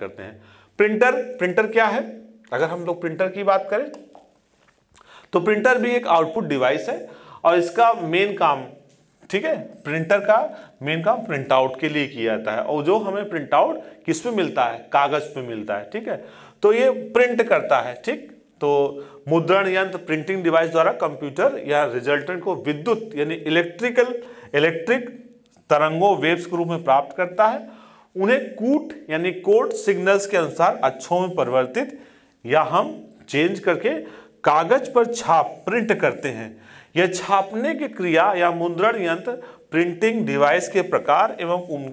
करते हैं printer printer क्या है अगर हम लोग प्रिंटर की बात करें तो प्रिंटर भी एक आउटपुट डिवाइस है और इसका मेन काम ठीक है प्रिंटर का मेन काम प्रिंट आउट के लिए किया जाता है और जो हमें प्रिंट आउट किस पे मिलता है कागज पे मिलता है ठीक है तो ये प्रिंट करता है ठीक तो मुद्रण यंत्र प्रिंटिंग डिवाइस द्वारा कंप्यूटर या रिजल्टेंट को विद्युत यानी इलेक्ट्रिकल इलेक्ट्रिक तरंगों वेव्स के रूप में प्राप्त करता है उन्हें कूट यानी कोट सिग्नल्स के अनुसार अच्छों में परिवर्तित या हम चेंज करके कागज पर छाप प्रिंट करते हैं यह छापने की क्रिया या मुद्रण यंत्र प्रिंटिंग डिवाइस के प्रकार एवं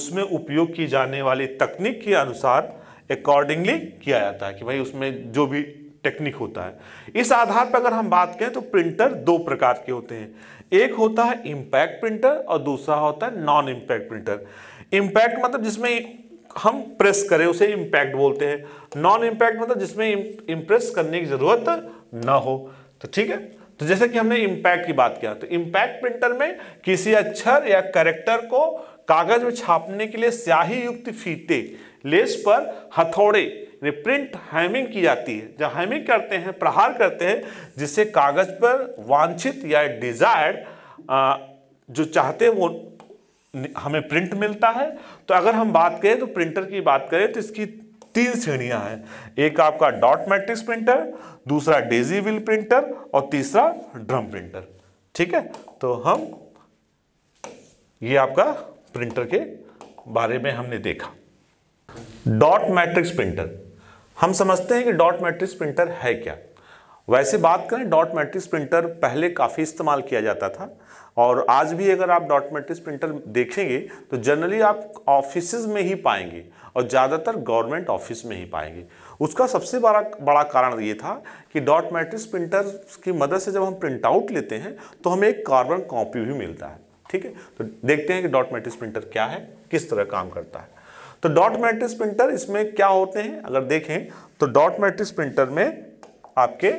उसमें उपयोग की जाने वाली तकनीक के अनुसार अकॉर्डिंगली किया जाता है कि भाई उसमें जो भी टेक्निक होता है इस आधार पर अगर हम बात करें तो प्रिंटर दो प्रकार के होते हैं एक होता है इम्पैक्ट प्रिंटर और दूसरा होता है नॉन इम्पैक्ट प्रिंटर इम्पैक्ट मतलब जिसमें हम प्रेस करें उसे इम्पैक्ट बोलते हैं नॉन इम्पैक्ट मतलब जिसमें इम्प्रेस करने की जरूरत ना हो तो ठीक है तो जैसे कि हमने इम्पैक्ट की बात किया तो इम्पैक्ट प्रिंटर में किसी अक्षर या करेक्टर को कागज में छापने के लिए स्याही युक्त फीते लेस पर हथौड़े प्रिंट हैमिंग की जाती है जब हैमिंग करते हैं प्रहार करते हैं जिससे कागज पर वांछित या डिजायर्ड जो चाहते हैं वो हमें प्रिंट मिलता है तो अगर हम बात करें तो प्रिंटर की बात करें तो इसकी तीन श्रेणियां हैं एक आपका डॉट मैट्रिक्स प्रिंटर दूसरा डेजी व्हील प्रिंटर और तीसरा ड्रम प्रिंटर ठीक है तो हम ये आपका प्रिंटर के बारे में हमने देखा डॉट मैट्रिक्स प्रिंटर हम समझते हैं कि डॉट मैट्रिक्स प्रिंटर है क्या वैसे बात करें डॉट मैट्रिक्स प्रिंटर पहले काफ़ी इस्तेमाल किया जाता था और आज भी अगर आप डॉट मेट्रिक्स प्रिंटर देखेंगे तो जनरली आप ऑफिस में ही पाएंगे और ज़्यादातर गवर्नमेंट ऑफिस में ही पाएंगे उसका सबसे बड़ा बड़ा कारण ये था कि डॉट मैट्रिक्स प्रिंटर की मदद से जब हम प्रिंट आउट लेते हैं तो हमें एक कार्बन कॉपी भी मिलता है ठीक है तो देखते हैं कि डॉट मैट्रिक्स प्रिंटर क्या है किस तरह काम करता है तो डॉट मैट्रिक्स प्रिंटर इसमें क्या होते हैं अगर देखें तो डॉट मैट्रिक्स प्रिंटर में आपके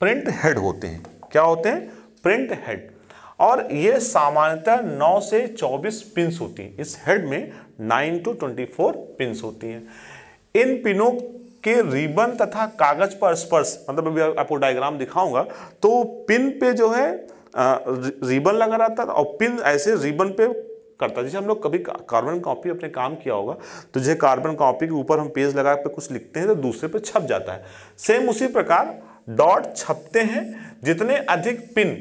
प्रिंट हेड होते हैं क्या होते हैं प्रिंट हेड और ये सामान्यतः 9 से 24 पिंस होती हैं इस हेड में 9 टू 24 पिंस होती हैं इन पिनों के रिबन तथा कागज पर स्पर्श मतलब अभी आपको डायग्राम दिखाऊंगा तो पिन पे जो है रिबन लगा रहता था और पिन ऐसे रिबन पे करता जैसे हम लोग कभी कार्बन कॉपी अपने काम किया होगा तो जैसे कार्बन कॉपी के ऊपर हम पेज लगा पे कुछ लिखते हैं तो दूसरे पे छप जाता है सेम उसी प्रकार डॉट छपते हैं जितने अधिक पिन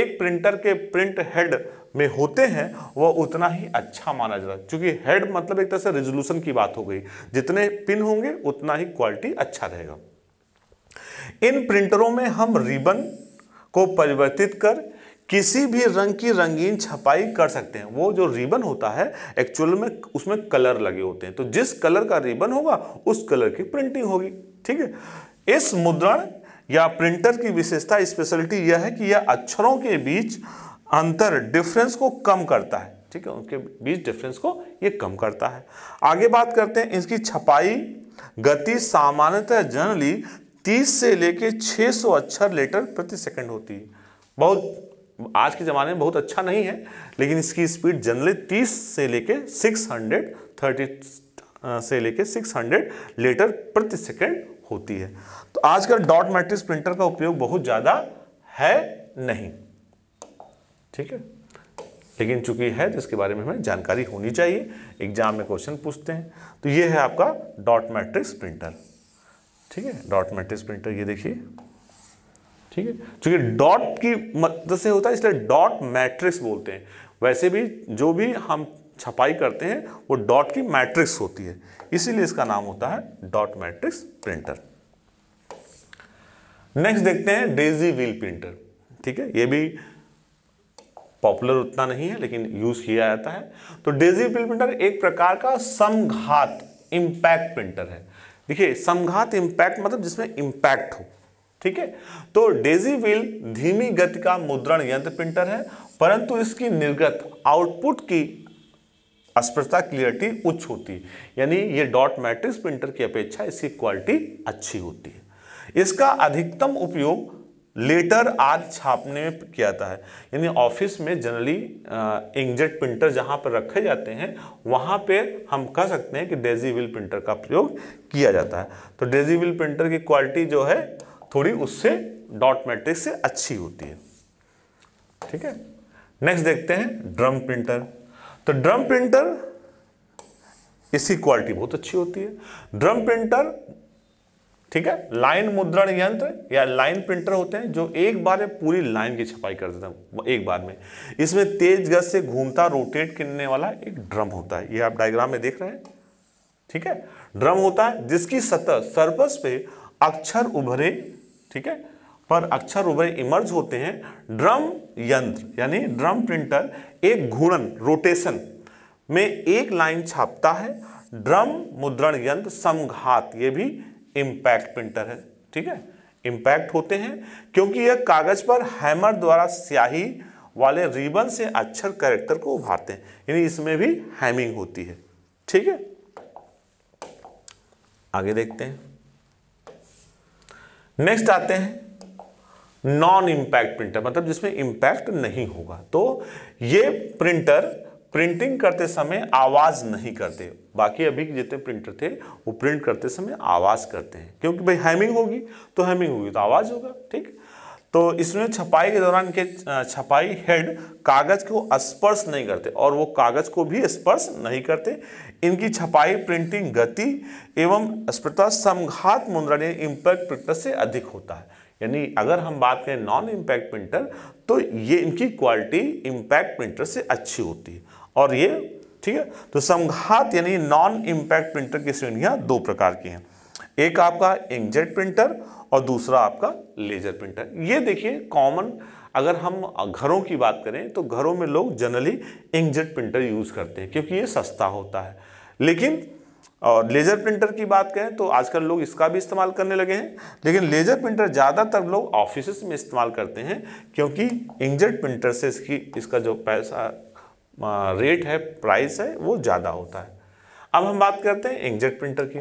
एक प्रिंटर के प्रिंट हेड में होते हैं वह उतना ही अच्छा माना जाता है क्योंकि हेड मतलब एक तरह से रेजोल्यूशन की बात हो गई जितने पिन होंगे उतना ही क्वालिटी अच्छा रहेगा इन प्रिंटरों में हम रिबन को परिवर्तित कर किसी भी रंग की रंगीन छपाई कर सकते हैं वो जो रिबन होता है एक्चुअल में उसमें कलर लगे होते हैं तो जिस कलर का रिबन होगा उस कलर की प्रिंटिंग होगी ठीक है इस मुद्रण या प्रिंटर की विशेषता स्पेशलिटी यह है कि यह अक्षरों के बीच अंतर डिफरेंस को कम करता है ठीक है उनके बीच डिफरेंस को ये कम करता है आगे बात करते हैं इसकी छपाई गति सामान्यतः जनरली 30 से लेकर 600 अक्षर लेटर प्रति सेकंड होती है बहुत आज के ज़माने में बहुत अच्छा नहीं है लेकिन इसकी स्पीड जनरली 30 से लेकर 630 से लेकर 600 लेटर प्रति सेकंड होती है तो आजकल डॉट मैट्रिक्स प्रिंटर का उपयोग बहुत ज़्यादा है नहीं ठीक है लेकिन चूंकि है तो इसके बारे में हमें जानकारी होनी चाहिए एग्जाम में क्वेश्चन पूछते हैं तो ये है आपका डॉट मैट्रिक्स प्रिंटर ठीक है डॉट मैट्रिक्स प्रिंटर ये देखिए ठीक है चूंकि डॉट की मदद से होता है इसलिए डॉट मैट्रिक्स बोलते हैं वैसे भी जो भी हम छपाई करते हैं वो डॉट की मैट्रिक्स होती है इसीलिए इसका नाम होता है डॉट मैट्रिक्स प्रिंटर नेक्स्ट देखते हैं डेजी व्हील प्रिंटर ठीक है ये भी पॉपुलर उतना नहीं है लेकिन यूज किया जाता है तो डेजी व्हील प्रिंटर एक प्रकार का समघात इम्पैक्ट प्रिंटर है देखिए समघात इंपैक्ट मतलब जिसमें इम्पैक्ट हो ठीक है तो डेजी व्हील धीमी गति का मुद्रण यंत्र प्रिंटर है परंतु इसकी निर्गत आउटपुट की अस्पृश्यता क्लियरिटी उच्च होती है यानी ये डॉट मैट्रिक्स प्रिंटर की अपेक्षा इसकी क्वालिटी अच्छी होती है इसका अधिकतम उपयोग लेटर आदि छापने में किया जाता है यानी ऑफिस में जनरली इंकजेट प्रिंटर जहाँ पर रखे जाते हैं वहाँ पे हम कह सकते हैं कि डेजी व्हील प्रिंटर का प्रयोग किया जाता है तो डेजी व्हील प्रिंटर की क्वालिटी जो है थोड़ी उससे डॉट मैट्रिक्स से अच्छी होती है ठीक है नेक्स्ट देखते हैं ड्रम प्रिंटर तो ड्रम प्रिंटर इसकी क्वालिटी बहुत अच्छी होती है ड्रम प्रिंटर ठीक है लाइन मुद्रण यंत्र या लाइन प्रिंटर होते हैं जो एक बार में पूरी लाइन की छपाई कर देता हैं एक बार में इसमें तेज गज से घूमता रोटेट करने वाला एक ड्रम होता है ये आप डायग्राम में देख रहे हैं ठीक है ड्रम होता है जिसकी सतह सर्पस पे अक्षर उभरे ठीक है पर अक्षर उभरे इमर्ज होते हैं ड्रम यंत्र यानी ड्रम प्रिंटर एक घूर्णन रोटेशन में एक लाइन छापता है ड्रम मुद्रण यंत्र समघात ये भी इंपैक्ट प्रिंटर है ठीक है इंपैक्ट होते हैं क्योंकि यह कागज पर हैमर द्वारा स्याही वाले रिबन से अक्षर कैरेक्टर को उभारते हैं यानी इसमें भी हैमिंग होती है ठीक है आगे देखते हैं नेक्स्ट आते हैं नॉन इम्पैक्ट प्रिंटर मतलब जिसमें इम्पैक्ट नहीं होगा तो ये प्रिंटर प्रिंटिंग करते समय आवाज़ नहीं करते बाकी अभी जितने प्रिंटर थे वो प्रिंट करते समय आवाज़ करते हैं क्योंकि भाई हैमिंग होगी तो हैमिंग होगी तो आवाज़ होगा ठीक तो इसमें छपाई के दौरान के छपाई हेड कागज को स्पर्श नहीं करते और वो कागज को भी स्पर्श नहीं करते इनकी छपाई प्रिंटिंग गति एवं स्पृता समघात मुद्रा इम्पैक्ट प्रिंटर से अधिक होता है यानी अगर हम बात करें नॉन इम्पैक्ट प्रिंटर तो ये इनकी क्वालिटी इम्पैक्ट प्रिंटर से अच्छी होती है और ये ठीक है तो संघात यानी नॉन इम्पैक्ट प्रिंटर की श्रेणियाँ दो प्रकार की हैं एक आपका इंकजेट प्रिंटर और दूसरा आपका लेजर प्रिंटर ये देखिए कॉमन अगर हम घरों की बात करें तो घरों में लोग जनरली इंकजेट प्रिंटर यूज़ करते हैं क्योंकि ये सस्ता होता है लेकिन और लेज़र प्रिंटर की बात करें तो आजकल लोग इसका भी इस्तेमाल करने लगे हैं लेकिन लेज़र प्रिंटर ज़्यादातर लोग ऑफिस में इस्तेमाल करते हैं क्योंकि इंकजेट प्रिंटर से इसकी इसका जो पैसा रेट है प्राइस है वो ज़्यादा होता है अब हम बात करते हैं इंकजेट प्रिंटर की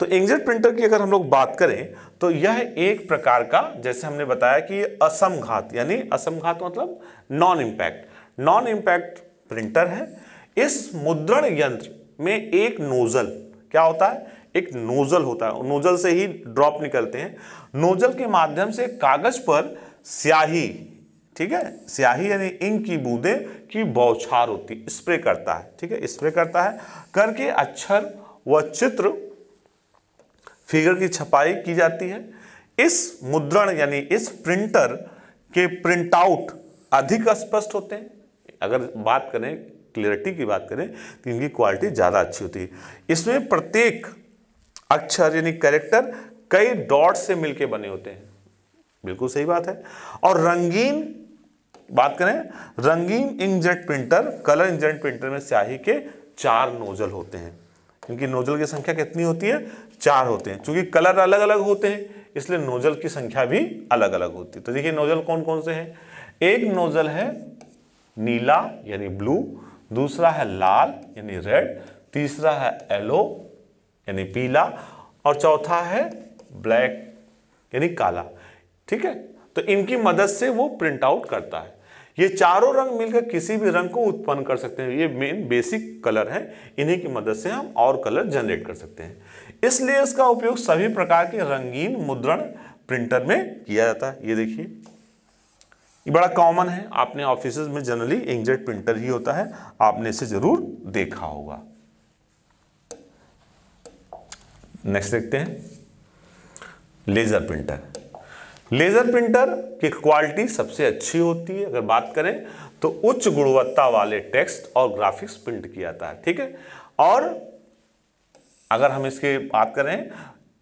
तो इंकजेट प्रिंटर की अगर हम लोग बात करें तो यह एक प्रकार का जैसे हमने बताया कि असमघात यानी असमघात मतलब non impact non impact printer है इस मुद्रण यंत्र में एक नोजल क्या होता है एक नोजल होता है नोजल से ही ड्रॉप निकलते हैं नोजल के माध्यम से कागज पर स्याही ठीक है स्याही यानी इंक की बूंदे की बौछार होती स्प्रे करता है ठीक है स्प्रे करता है करके अक्षर व चित्र फिगर की छपाई की जाती है इस मुद्रण यानी इस प्रिंटर के प्रिंटआउट अधिक स्पष्ट होते हैं अगर बात करें क्लियरिटी की बात करें तो इनकी क्वालिटी ज़्यादा अच्छी होती है इसमें प्रत्येक अक्षर यानी कैरेक्टर कई डॉट से मिलके बने होते हैं बिल्कुल सही बात है और रंगीन बात करें रंगीन inkjet printer colour inkjet printer में स्याही के चार नोजल होते हैं इनकी नोजल की संख्या कितनी होती है चार होते हैं क्योंकि कलर अलग अलग होते हैं इसलिए नोजल की संख्या भी अलग अलग होती है तो देखिए नोजल कौन कौन से हैं एक नोजल है नीला यानी ब्लू दूसरा है लाल यानी रेड तीसरा है येलो यानी पीला और चौथा है ब्लैक यानी काला ठीक है तो इनकी मदद से वो प्रिंट आउट करता है ये चारों रंग मिलकर किसी भी रंग को उत्पन्न कर सकते हैं ये मेन बेसिक कलर हैं इन्हीं की मदद से हम और कलर जनरेट कर सकते हैं इसलिए इसका उपयोग सभी प्रकार के रंगीन मुद्रण प्रिंटर में किया जाता है ये देखिए ये बड़ा कॉमन है आपने ऑफिस में जनरली इंकजेट प्रिंटर ही होता है आपने इसे ज़रूर देखा होगा नेक्स्ट देखते हैं लेज़र प्रिंटर लेज़र प्रिंटर की क्वालिटी सबसे अच्छी होती है अगर बात करें तो उच्च गुणवत्ता वाले टेक्स्ट और ग्राफिक्स प्रिंट किया जाता है ठीक है और अगर हम इसके बात करें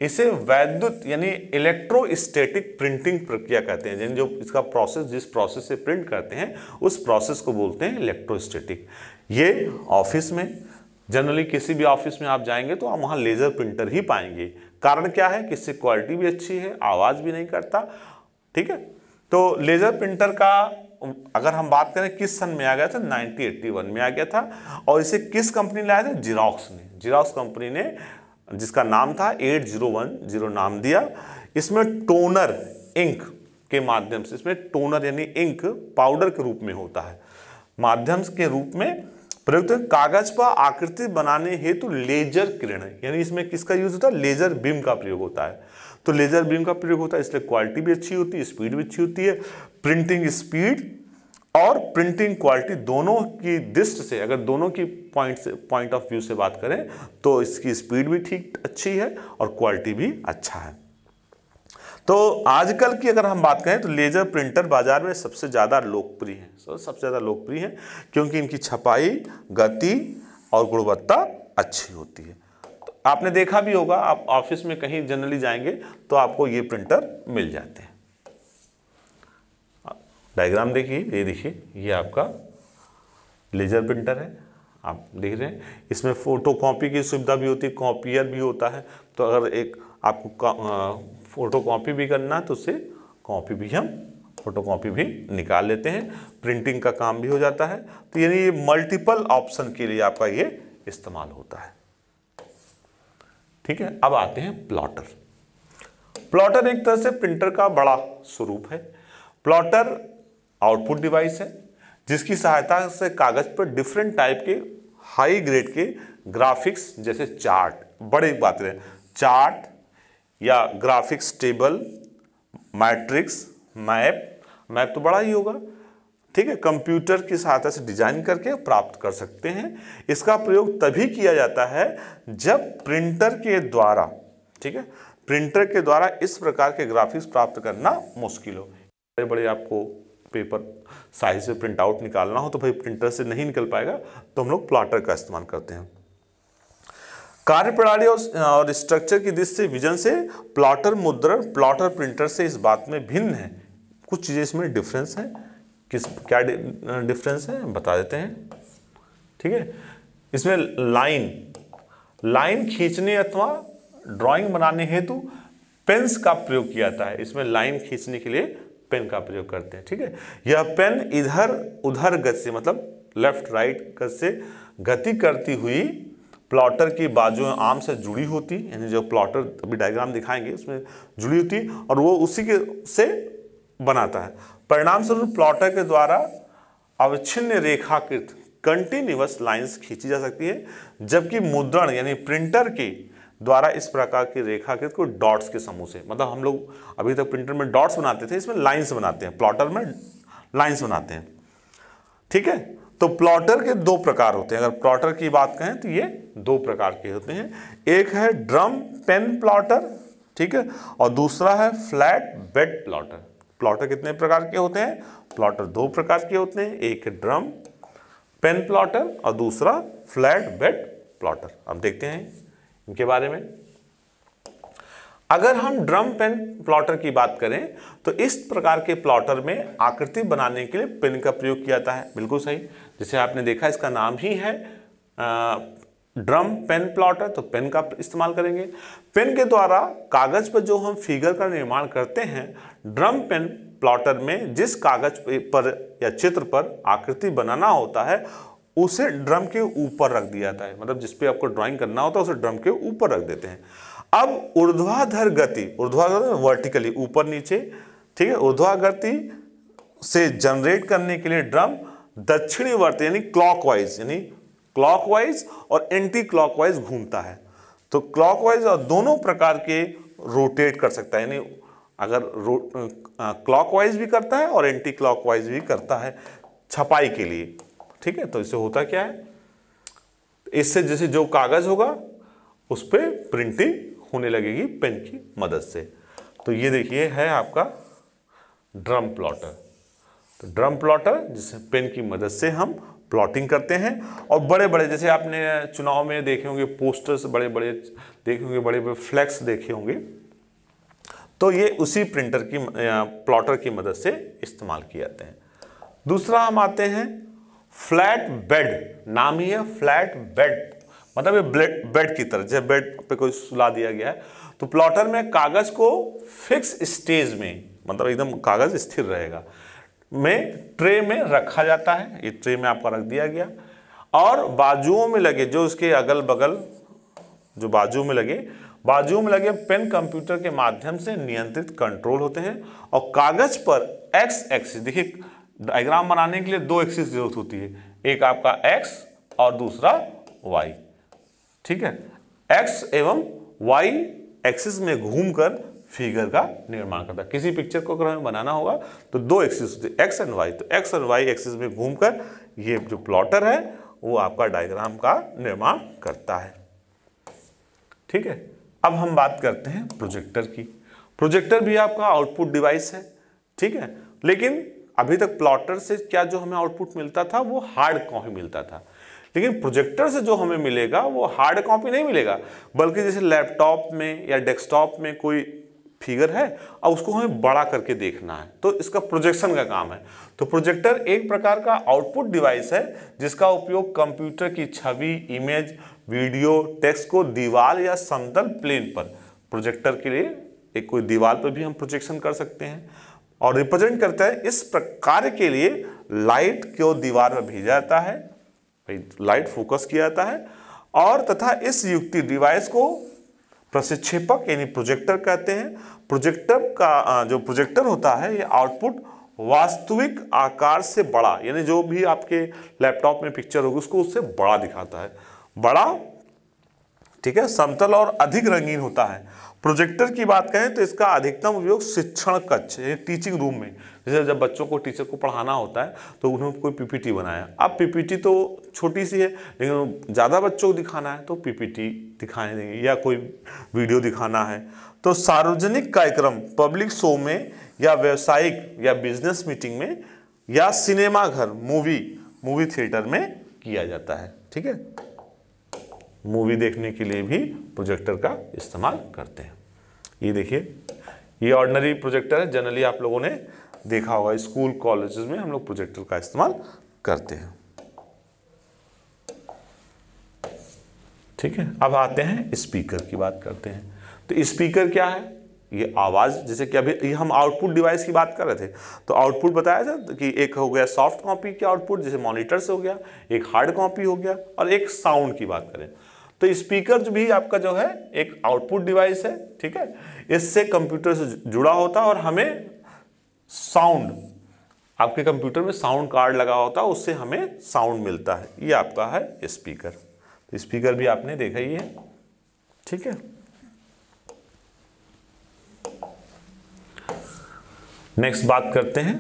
इसे वैद्युत यानी इलेक्ट्रोस्टैटिक प्रिंटिंग प्रक्रिया कहते हैं यानी जो इसका प्रोसेस जिस प्रोसेस से प्रिंट करते हैं उस प्रोसेस को बोलते हैं इलेक्ट्रोस्टैटिक ये ऑफिस में जनरली किसी भी ऑफिस में आप जाएंगे तो आप वहाँ लेज़र प्रिंटर ही पाएंगे कारण क्या है कि इससे क्वालिटी भी अच्छी है आवाज़ भी नहीं करता ठीक है तो लेज़र प्रिंटर का अगर हम बात करें किस सन में आ गया था वन में आ गया था और इसे किस कंपनी लाया था जिराक्स ने जिराक्स कंपनी ने जिसका नाम था 8010 नाम दिया इसमें टोनर इंक के माध्यम से इसमें टोनर यानी इंक पाउडर के रूप में होता है माध्यम के रूप में प्रयुक्त कागज पर आकृति बनाने हेतु लेजर किरण यानी इसमें किसका यूज होता है लेजर बीम का प्रयोग होता है तो लेजर बीम का प्रयोग होता है इसलिए क्वालिटी भी अच्छी होती है स्पीड भी अच्छी होती है प्रिंटिंग स्पीड और प्रिंटिंग क्वालिटी दोनों की दृष्टि से अगर दोनों की पॉइंट से पॉइंट ऑफ व्यू से बात करें तो इसकी स्पीड भी ठीक अच्छी है और क्वालिटी भी अच्छा है तो आजकल की अगर हम बात करें तो लेज़र प्रिंटर बाज़ार में सबसे ज़्यादा लोकप्रिय है सो सबसे ज़्यादा लोकप्रिय है क्योंकि इनकी छपाई गति और गुणवत्ता अच्छी होती है तो आपने देखा भी होगा आप ऑफिस में कहीं जनरली जाएंगे तो आपको ये प्रिंटर मिल जाते हैं डायग्राम देखिए ये देखिए ये आपका लेजर प्रिंटर है आप देख रहे हैं इसमें फ़ोटो कॉपी की सुविधा भी होती है कॉपियर भी होता है तो अगर एक आपको फ़ोटो कॉपी भी करना है तो उससे कॉपी भी हम फ़ोटो कॉपी भी निकाल लेते हैं प्रिंटिंग का काम भी हो जाता है तो यानी ये मल्टीपल ऑप्शन के लिए आपका ये इस्तेमाल होता है ठीक है अब आते हैं प्लॉटर प्लॉटर एक तरह से प्रिंटर का बड़ा स्वरूप है प्लॉटर आउटपुट डिवाइस है जिसकी सहायता से कागज़ पर डिफरेंट टाइप के हाई ग्रेड के ग्राफिक्स जैसे चार्ट बड़े बात रहे चार्ट या graphics table matrix map map तो बड़ा ही होगा ठीक है कंप्यूटर की सहायता से डिजाइन करके प्राप्त कर सकते हैं इसका प्रयोग तभी किया जाता है जब प्रिंटर के द्वारा ठीक है प्रिंटर के द्वारा इस प्रकार के ग्राफिक्स प्राप्त करना मुश्किल हो बड़े बड़े आपको पेपर साइज से प्रिंट आउट निकालना हो तो भाई प्रिंटर से नहीं निकल पाएगा तो हम लोग प्लाटर का इस्तेमाल करते हैं कार्यप्रणाली और और स्ट्रक्चर की दृष्टि से विजन से प्लाटर मुद्रण प्लाटर प्रिंटर से इस बात में भिन्न है कुछ चीज़ें इसमें डिफरेंस है किस क्या डिफरेंस है बता देते हैं ठीक है इसमें लाइन लाइन खींचने अथवा ड्राइंग बनाने हेतु पेंस का प्रयोग किया जाता है इसमें लाइन खींचने के लिए पेन का प्रयोग करते हैं ठीक है यह पेन इधर उधर गति से मतलब लेफ्ट राइट गज से गति करती हुई प्लॉटर की बाजू आम से जुड़ी होती यानी जो प्लॉटर अभी डायग्राम दिखाएंगे उसमें जुड़ी होती और वो उसी के से बनाता है परिणाम स्वरूप प्लॉटर के द्वारा अवच्छिन्न रेखाकृत कंटिन्यूस लाइंस खींची जा सकती है जबकि मुद्रण यानी प्रिंटर की द्वारा इस प्रकार की रेखाकृत को डॉट्स के समूह से मतलब हम लोग अभी तक प्रिंटर में डॉट्स बनाते थे इसमें लाइंस बनाते हैं प्लॉटर में लाइंस बनाते हैं ठीक है तो प्लॉटर के दो प्रकार होते हैं अगर प्लॉटर की बात कहें तो ये दो प्रकार के होते हैं एक है ड्रम पेन प्लॉटर ठीक है और दूसरा है फ्लैट बेड प्लॉटर प्लॉटर कितने प्रकार के होते हैं प्लॉटर दो प्रकार के होते हैं एक ड्रम पेन प्लॉटर और दूसरा फ्लैट बेड प्लॉटर अब देखते हैं उनके बारे में अगर हम ड्रम पेन प्लॉटर की बात करें तो इस प्रकार के प्लॉटर में आकृति बनाने के लिए पेन का प्रयोग किया जाता है बिल्कुल सही जैसे आपने देखा इसका नाम ही है ड्रम पेन प्लॉटर तो पेन का इस्तेमाल करेंगे पेन के द्वारा कागज पर जो हम फिगर का निर्माण करते हैं ड्रम पेन प्लॉटर में जिस कागज पर या चित्र पर आकृति बनाना होता है उसे ड्रम के ऊपर रख दिया जाता है मतलब जिसपे आपको ड्राइंग करना होता है उसे ड्रम के ऊपर रख देते हैं अब ऊर्ध्वाधर गति ऊर्ध्वाधर वर्टिकली मतलब ऊपर नीचे ठीक है ऊर्ध्वा गति से जनरेट करने के लिए ड्रम दक्षिणी वर्त यानी क्लॉकवाइज यानी क्लॉकवाइज और एंटी क्लॉकवाइज घूमता है तो क्लॉकवाइज और दोनों प्रकार के रोटेट कर सकता है यानी अगर क्लॉकवाइज भी करता है और एंटी क्लॉकवाइज भी करता है छपाई के लिए ठीक है तो इससे होता क्या है इससे जैसे जो कागज़ होगा उस पर प्रिंटिंग होने लगेगी पेन की मदद से तो ये देखिए है आपका ड्रम प्लॉटर तो ड्रम प्लॉटर जिसे पेन की मदद से हम प्लॉटिंग करते हैं और बड़े बड़े जैसे आपने चुनाव में देखे होंगे पोस्टर्स बड़े बड़े देखे होंगे बड़े बड़े फ्लैक्स देखे होंगे तो ये उसी प्रिंटर की प्लॉटर की मदद से इस्तेमाल किए जाते हैं दूसरा हम आते हैं फ्लैट बेड नाम ही है फ्लैट बेड मतलब ये बेड की तरह जैसे बेड पे कोई सुला दिया गया है तो प्लॉटर में कागज को फिक्स स्टेज में मतलब एकदम कागज स्थिर रहेगा में ट्रे में रखा जाता है ये ट्रे में आपका रख दिया गया और बाजुओं में लगे जो उसके अगल बगल जो बाजू में लगे बाजुओं में लगे पेन कंप्यूटर के माध्यम से नियंत्रित कंट्रोल होते हैं और कागज पर एक्स एक्सिस देखिए डायग्राम बनाने के लिए दो एक्सिस जरूरत होती है एक आपका एक्स और दूसरा वाई ठीक है एक्स एवं वाई एक्सिस में घूमकर फिगर का निर्माण करता है किसी पिक्चर को अगर हमें बनाना होगा तो दो एक्सिस होती है एक्स एंड वाई तो एक्स एंड वाई एक्सिस में घूमकर ये जो प्लॉटर है वो आपका डायग्राम का निर्माण करता है ठीक है अब हम बात करते हैं प्रोजेक्टर की प्रोजेक्टर भी आपका आउटपुट डिवाइस है ठीक है लेकिन अभी तक प्लॉटर से क्या जो हमें आउटपुट मिलता था वो हार्ड कॉपी मिलता था लेकिन प्रोजेक्टर से जो हमें मिलेगा वो हार्ड कॉपी नहीं मिलेगा बल्कि जैसे लैपटॉप में या डेस्कटॉप में कोई फिगर है और उसको हमें बड़ा करके देखना है तो इसका प्रोजेक्शन का काम है तो प्रोजेक्टर एक प्रकार का आउटपुट डिवाइस है जिसका उपयोग कंप्यूटर की छवि इमेज वीडियो टेक्स्ट को दीवार या समतल प्लेन पर प्रोजेक्टर के लिए एक कोई दीवार पर भी हम प्रोजेक्शन कर सकते हैं और रिप्रेजेंट करता है इस प्रकार के लिए लाइट को दीवार में भेजा जाता है लाइट फोकस किया जाता है और तथा इस युक्ति डिवाइस को प्रशिक्षेपक यानी प्रोजेक्टर कहते हैं प्रोजेक्टर का जो प्रोजेक्टर होता है ये आउटपुट वास्तविक आकार से बड़ा यानी जो भी आपके लैपटॉप में पिक्चर होगी उसको उससे बड़ा दिखाता है बड़ा ठीक है समतल और अधिक रंगीन होता है प्रोजेक्टर की बात करें तो इसका अधिकतम उपयोग शिक्षण कक्ष यानी टीचिंग रूम में जैसे जब बच्चों को टीचर को पढ़ाना होता है तो उन्होंने कोई पीपीटी बनाया अब पीपीटी तो छोटी सी है लेकिन ज़्यादा बच्चों को दिखाना है तो पीपीटी दिखाने देंगे या कोई वीडियो दिखाना है तो सार्वजनिक कार्यक्रम पब्लिक शो में या व्यावसायिक या बिजनेस मीटिंग में या सिनेमाघर मूवी मूवी थिएटर में किया जाता है ठीक है मूवी देखने के लिए भी प्रोजेक्टर का इस्तेमाल करते हैं ये देखिए ये ऑर्डनरी प्रोजेक्टर है जनरली आप लोगों ने देखा होगा स्कूल कॉलेज में हम लोग प्रोजेक्टर का इस्तेमाल करते हैं ठीक है अब आते हैं स्पीकर की बात करते हैं तो स्पीकर क्या है ये आवाज़ जैसे कि अभी ये हम आउटपुट डिवाइस की बात कर रहे थे तो आउटपुट बताया था कि एक हो गया सॉफ्ट कॉपी की आउटपुट जैसे मॉनिटर से हो गया एक हार्ड कॉपी हो गया और एक साउंड की बात करें तो स्पीकर भी आपका जो है एक आउटपुट डिवाइस है ठीक है इससे कंप्यूटर से जुड़ा होता है और हमें साउंड आपके कंप्यूटर में साउंड कार्ड लगा होता है उससे हमें साउंड मिलता है ये आपका है स्पीकर तो स्पीकर भी आपने देखा ही है ठीक है नेक्स्ट बात करते हैं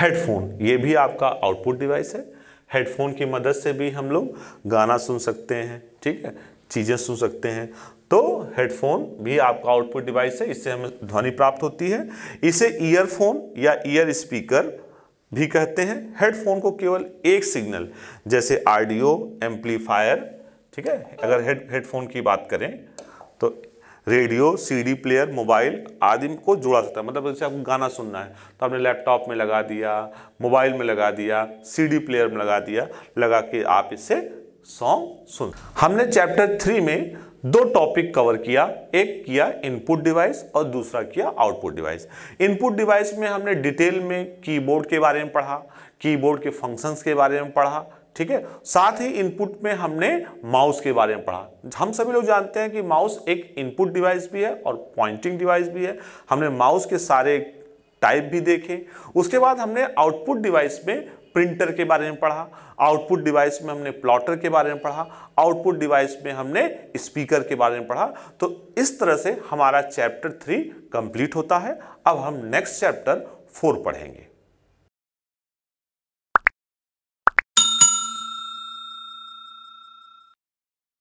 हेडफोन ये भी आपका आउटपुट डिवाइस है हेडफोन की मदद से भी हम लोग गाना सुन सकते हैं ठीक है चीज़ें सुन सकते हैं तो हेडफोन भी आपका आउटपुट डिवाइस है इससे हमें ध्वनि प्राप्त होती है इसे ईयरफोन या ईयर स्पीकर भी कहते हैं हेडफोन को केवल एक सिग्नल जैसे आडियो एम्पलीफायर ठीक है अगर हेड हेडफोन की बात करें तो रेडियो सीडी प्लेयर मोबाइल आदि को जुड़ा सकता है मतलब जैसे आपको गाना सुनना है तो आपने लैपटॉप में लगा दिया मोबाइल में लगा दिया सीडी प्लेयर में लगा दिया लगा के आप इससे सॉन्ग सुन हमने चैप्टर थ्री में दो टॉपिक कवर किया एक किया इनपुट डिवाइस और दूसरा किया आउटपुट डिवाइस इनपुट डिवाइस में हमने डिटेल में कीबोर्ड के बारे में पढ़ा कीबोर्ड के फंक्शंस के बारे में पढ़ा ठीक है साथ ही इनपुट में हमने माउस के बारे में पढ़ा हम सभी लोग जानते हैं कि माउस एक इनपुट डिवाइस भी है और पॉइंटिंग डिवाइस भी है हमने माउस के सारे टाइप भी देखे उसके बाद हमने आउटपुट डिवाइस में प्रिंटर के बारे में पढ़ा आउटपुट डिवाइस में हमने प्लॉटर के बारे में पढ़ा आउटपुट डिवाइस में हमने स्पीकर के बारे में पढ़ा तो इस तरह से हमारा चैप्टर थ्री कंप्लीट होता है अब हम नेक्स्ट चैप्टर फोर पढ़ेंगे